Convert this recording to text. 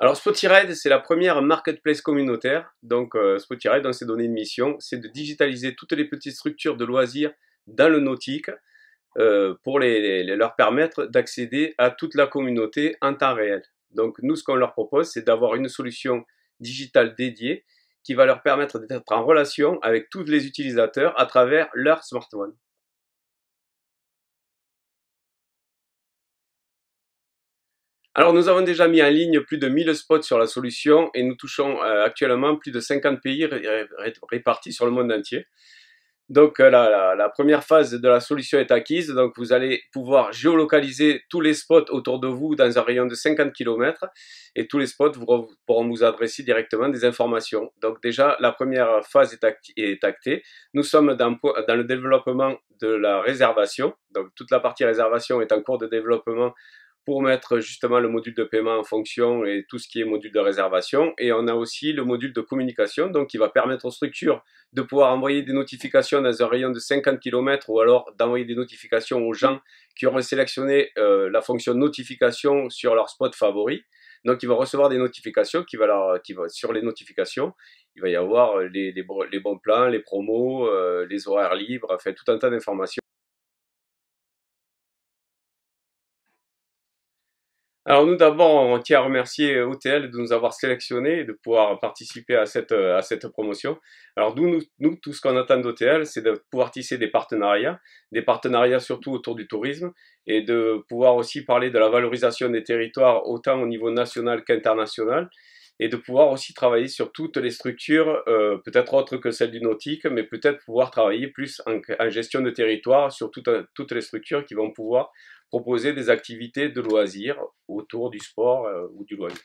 Alors SpotiRed c'est la première marketplace communautaire. Donc euh, dans ses données de mission, c'est de digitaliser toutes les petites structures de loisirs dans le nautique euh, pour leur permettre d'accéder à toute la communauté en temps réel. Donc nous, ce qu'on leur propose, c'est d'avoir une solution digitale dédiée qui va leur permettre d'être en relation avec tous les utilisateurs à travers leur smartphone. Alors nous avons déjà mis en ligne plus de 1000 spots sur la solution et nous touchons euh, actuellement plus de 50 pays répartis sur le monde entier. Donc euh, la, première phase de la solution est acquise, donc vous allez pouvoir géolocaliser tous les spots autour de vous dans un rayon de 50 km et tous les spots vous, pourront vous adresser directement des informations. Donc déjà la première phase est, est actée. Nous sommes dans, dans le développement de la réservation, donc toute la partie réservation est en cours de développement pour mettre justement le module de paiement en fonction et tout ce qui est module de réservation. Et on a aussi le module de communication, donc qui va permettre aux structures de pouvoir envoyer des notifications dans un rayon de 50 km ou alors d'envoyer des notifications aux gens qui auront sélectionné euh, la fonction notification sur leur spot favori. Donc, ils vont recevoir des notifications qui va leur, qui va, sur les notifications. Il va y avoir les, les, bons plans, les promos, euh, les horaires libres, enfin, tout un tas d'informations. Alors nous d'abord, on tient à remercier euh, OTL de nous avoir sélectionnés et de pouvoir participer à cette, euh, à cette promotion. Alors nous, nous, tout ce qu'on attend d'OTL, c'est de pouvoir tisser des partenariats, des partenariats surtout autour du tourisme et de pouvoir aussi parler de la valorisation des territoires autant au niveau national qu'international et de pouvoir aussi travailler sur toutes les structures, euh, peut-être autres que celles du nautique, mais peut-être pouvoir travailler plus en, gestion de territoire sur toutes les structures qui vont pouvoir proposer des activités de loisirs autour du sport euh, ou du loisir.